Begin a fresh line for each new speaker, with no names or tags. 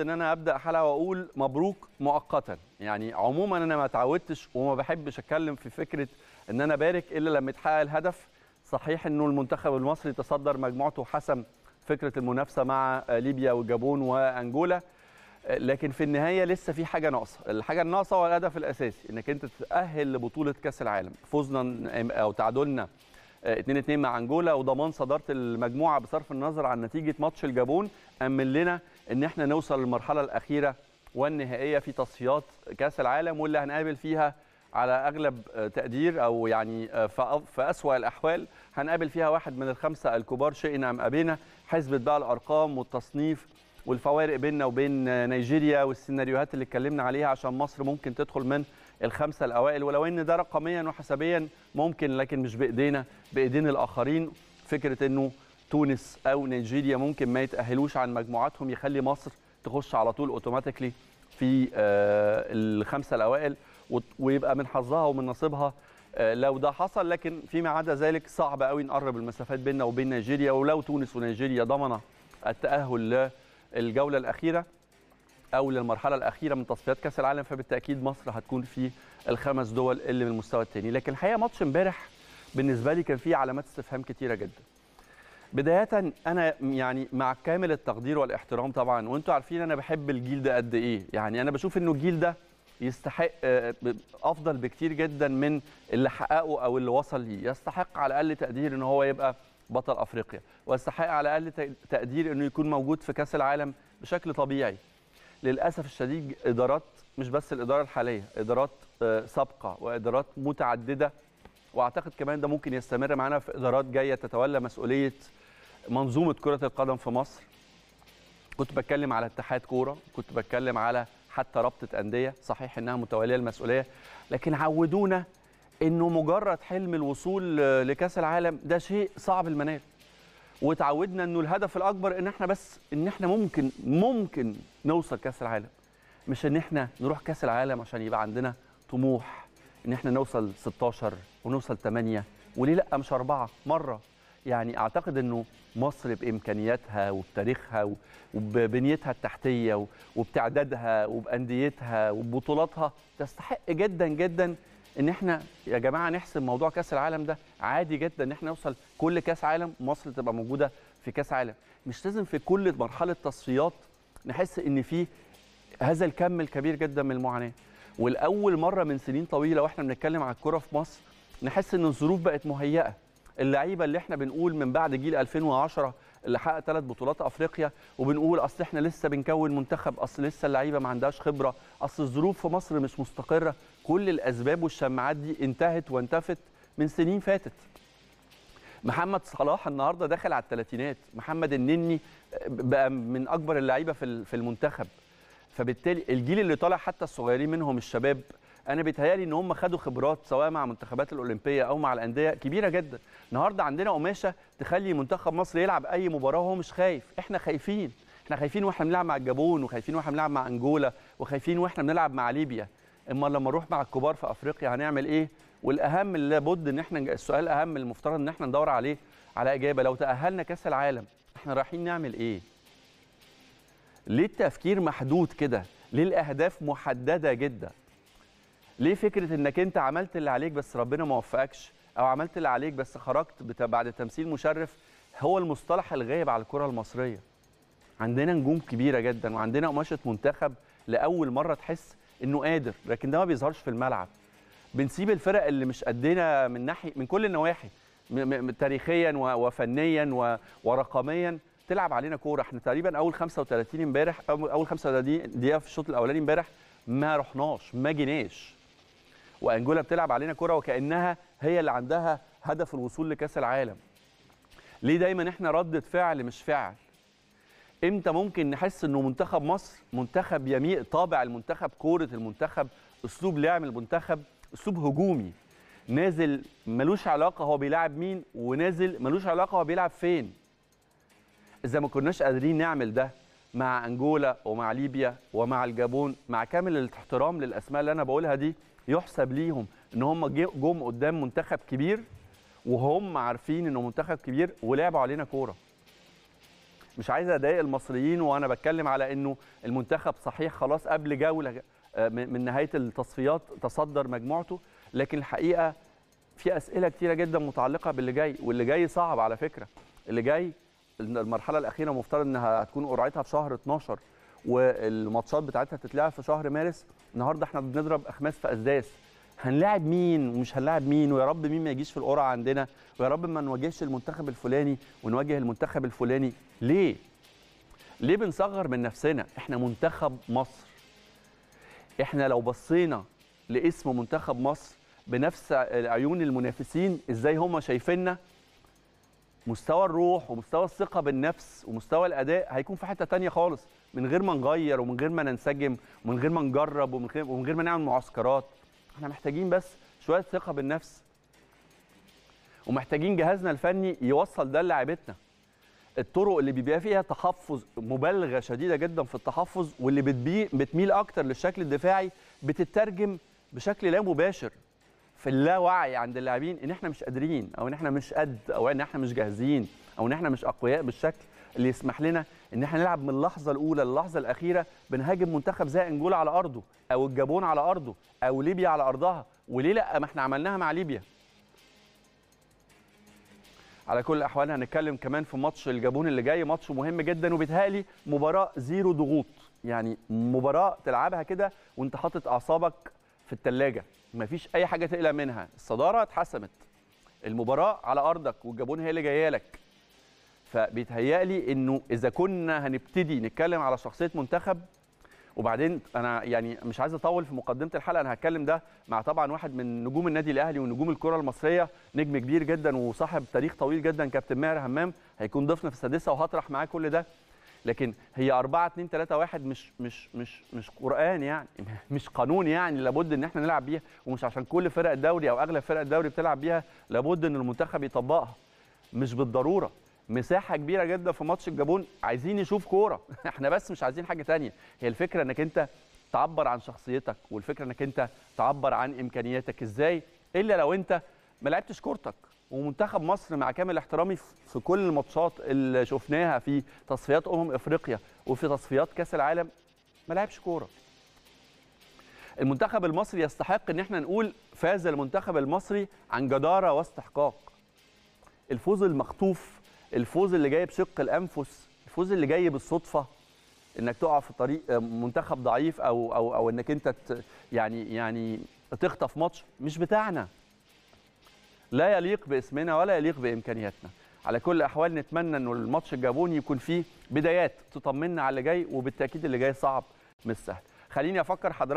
ان انا ابدا حلقه واقول مبروك مؤقتا يعني عموما انا ما اتعودتش وما بحبش اتكلم في فكره ان انا بارك الا لما يتحقق الهدف صحيح انه المنتخب المصري تصدر مجموعته حسم فكره المنافسه مع ليبيا والجابون وانجولا لكن في النهايه لسه في حاجه ناقصه الحاجه الناقصه هو الهدف الاساسي انك انت تتاهل لبطوله كاس العالم فوزنا او تعادلنا 2-2 مع انجولا وضمان صداره المجموعه بصرف النظر عن نتيجه ماتش الجابون امن لنا ان احنا نوصل للمرحله الاخيره والنهائيه في تصفيات كاس العالم واللي هنقابل فيها على اغلب آه، تقدير او يعني آه، في اسوا الاحوال هنقابل فيها واحد من الخمسه الكبار شئنا ام ابينا حسبت بقى الارقام والتصنيف والفوارق بيننا وبين آه، نيجيريا والسيناريوهات اللي اتكلمنا عليها عشان مصر ممكن تدخل من الخمسه الاوائل ولو ان ده رقميا وحسابيا ممكن لكن مش بايدينا بايدين الاخرين فكره انه تونس او نيجيريا ممكن ما يتاهلوش عن مجموعاتهم يخلي مصر تخش على طول اوتوماتيكلي في آه، الخمسه الاوائل ويبقى من حظها ومن نصيبها آه، لو ده حصل لكن فيما عدا ذلك صعب قوي نقرب المسافات بيننا وبين نيجيريا ولو تونس ونيجيريا ضمنا التاهل للجوله الاخيره او للمرحله الاخيره من تصفيات كاس العالم فبالتاكيد مصر هتكون في الخمس دول اللي من المستوى الثاني لكن الحقيقه ماتش امبارح بالنسبه لي كان فيه علامات استفهام كتيره جدا بدايه انا يعني مع كامل التقدير والاحترام طبعا وانتم عارفين انا بحب الجيل ده قد ايه يعني انا بشوف انه الجيل ده يستحق آه، افضل بكتير جدا من اللي حققه او اللي وصل ليه يستحق على الاقل تقدير ان هو يبقى بطل افريقيا ويستحق على الاقل تقدير انه يكون موجود في كاس العالم بشكل طبيعي للاسف الشديد ادارات مش بس الاداره الحاليه ادارات آه، سابقه وادارات متعدده واعتقد كمان ده ممكن يستمر معانا في ادارات جايه تتولى مسؤوليه منظومه كره القدم في مصر كنت بتكلم على اتحاد كوره كنت بتكلم على حتى رابطه انديه صحيح انها متوليه المسؤوليه لكن عودونا انه مجرد حلم الوصول آه، لكاس العالم ده شيء صعب المنال وتعودنا انه الهدف الاكبر ان احنا بس ان احنا ممكن ممكن نوصل كاس العالم مش ان احنا نروح كاس العالم عشان يبقى عندنا طموح ان احنا نوصل 16 ونوصل 8 وليه لا مش اربعه مره يعني اعتقد انه مصر بامكانياتها وبتاريخها وببنيتها التحتيه وبتعدادها وبانديتها وببطولاتها تستحق جدا جدا ان احنا يا جماعه نحسب موضوع كاس العالم ده عادي جدا ان احنا نوصل كل كاس عالم مصر تبقى موجوده في كاس عالم مش لازم في كل مرحله تصفيات نحس ان في هذا الكم الكبير جدا من المعاناه والاول مره من سنين طويله واحنا بنتكلم على الكره في مصر نحس ان الظروف بقت مهيئه اللعيبه اللي احنا بنقول من بعد جيل 2010 اللي حقق ثلاث بطولات افريقيا وبنقول اصل احنا لسه بنكون منتخب اصل لسه اللعيبه ما عندهاش خبره اصل الظروف في مصر مش مستقره كل الاسباب والشماعات دي انتهت وانتفت من سنين فاتت محمد صلاح النهارده داخل على الثلاثينات محمد النني بقى من اكبر اللعيبه في المنتخب فبالتالي الجيل اللي طالع حتى الصغيرين منهم الشباب انا بيتهيالي ان هم خدوا خبرات سواء مع منتخبات الاولمبيه او مع الانديه كبيره جدا النهارده عندنا قماشه تخلي منتخب مصر يلعب اي مباراه وهو مش خايف احنا خايفين احنا خايفين واحنا بنلعب مع الجابون وخايفين واحنا بنلعب مع انجولا وخايفين واحنا بنلعب مع ليبيا اما لما نروح مع الكبار في افريقيا هنعمل ايه والاهم اللي لابد ان احنا السؤال الاهم المفترض ان احنا ندور عليه على اجابه لو تاهلنا كاس العالم احنا رايحين نعمل ايه ليه التفكير محدود كده ليه الاهداف محدده جدا ليه فكره انك انت عملت اللي عليك بس ربنا ما وفقكش او عملت اللي عليك بس خرجت بعد تمثيل مشرف هو المصطلح الغايب على الكره المصريه عندنا نجوم كبيره جدا وعندنا قماشه منتخب لاول مره تحس انه قادر لكن ده ما بيظهرش في الملعب بنسيب الفرق اللي مش قدنا من ناحيه من كل النواحي تاريخيا وفنيا ورقميا تلعب علينا كوره احنا تقريبا اول 35 امبارح اول 35 دقيقه في الشوط الاولاني امبارح ما رحناش ما جيناش وانجولا بتلعب علينا كره وكانها هي اللي عندها هدف الوصول لكاس العالم ليه دايما احنا ردة فعل مش فعل امتى ممكن نحس انه منتخب مصر منتخب يميل طابع المنتخب كوره المنتخب اسلوب لعب المنتخب اسلوب هجومي نازل ملوش علاقه هو بيلعب مين ونازل ملوش علاقه هو بيلعب فين اذا ما كناش قادرين نعمل ده مع انجولا ومع ليبيا ومع الجابون مع كامل الاحترام للاسماء اللي انا بقولها دي يحسب ليهم ان هم جم قدام منتخب كبير وهم عارفين انه منتخب كبير ولعبوا علينا كوره مش عايز اضايق المصريين وانا بتكلم على انه المنتخب صحيح خلاص قبل جوله آه، من نهايه التصفيات تصدر مجموعته لكن الحقيقه في اسئله كتيره جدا متعلقه باللي جاي واللي جاي صعب على فكره اللي جاي المرحله الاخيره مفترض انها هتكون قرعتها في شهر 12 والماتشات بتاعتها هتتلعب في شهر مارس النهارده احنا بنضرب اخماس في اسداس هنلاعب مين ومش هنلاعب مين ويا رب مين ما يجيش في القرعه عندنا ويا رب ما نواجهش المنتخب الفلاني ونواجه المنتخب الفلاني ليه ليه بنصغر من نفسنا احنا منتخب مصر احنا لو بصينا لاسم منتخب مصر بنفس عيون المنافسين ازاي هم شايفيننا مستوى الروح ومستوى الثقه بالنفس ومستوى الاداء هيكون في حته تانية خالص من غير ما نغير ومن غير ما ننسجم ومن غير ما نجرب ومن غير, ومن غير ما نعمل معسكرات احنا محتاجين بس شويه ثقه بالنفس ومحتاجين جهازنا الفني يوصل ده للاعيبتنا الطرق اللي بيبقى فيها تحفظ مبالغه شديده جدا في التحفظ واللي بتميل اكتر للشكل الدفاعي بتترجم بشكل لا مباشر في اللاوعي عند اللاعبين ان احنا مش قادرين او ان احنا مش قد او ان احنا مش جاهزين او ان احنا مش اقوياء بالشكل اللي يسمح لنا ان احنا نلعب من اللحظه الاولى للحظه الاخيره بنهاجم منتخب زي انجولا على ارضه او الجابون على ارضه او ليبيا على ارضها وليه لا ما احنا عملناها مع ليبيا على كل الاحوال هنتكلم كمان في ماتش الجابون اللي جاي ماتش مهم جدا وبيتهيألي مباراه زيرو ضغوط يعني مباراه تلعبها كده وانت حاطط اعصابك في الثلاجه مفيش اي حاجه تقلق منها الصداره اتحسمت المباراه على ارضك والجابون هي اللي جايه لك فبيتهيألي انه اذا كنا هنبتدي نتكلم على شخصيه منتخب وبعدين انا يعني مش عايز اطول في مقدمه الحلقه انا هتكلم ده مع طبعا واحد من نجوم النادي الاهلي ونجوم الكره المصريه نجم كبير جدا وصاحب تاريخ طويل جدا كابتن ماهر همام هيكون ضيفنا في السادسه وهطرح معاه كل ده لكن هي 4 2 3 1 مش مش مش مش قران يعني مش قانون يعني لابد ان احنا نلعب بيها ومش عشان كل فرق الدوري او اغلب فرق الدوري بتلعب بيها لابد ان المنتخب يطبقها مش بالضروره مساحه كبيره جدا في ماتش الجابون عايزين نشوف كوره احنا بس مش عايزين حاجه ثانيه هي الفكره انك انت تعبر عن شخصيتك والفكره انك انت تعبر عن امكانياتك ازاي الا لو انت ما لعبتش كورتك ومنتخب مصر مع كامل احترامي في كل الماتشات اللي شفناها في تصفيات امم افريقيا وفي تصفيات كاس العالم ما لعبش كوره المنتخب المصري يستحق ان احنا نقول فاز المنتخب المصري عن جداره واستحقاق الفوز المخطوف الفوز اللي جاي بشق الانفس الفوز اللي جاي بالصدفه انك تقع في طريق آه، منتخب ضعيف او او او انك انت يعني يعني تخطف ماتش مش بتاعنا لا يليق باسمنا ولا يليق بامكانياتنا على كل الاحوال نتمنى انه الماتش الجابوني يكون فيه بدايات تطمنا على اللي جاي وبالتاكيد اللي جاي صعب مش سهل خليني افكر حضرتك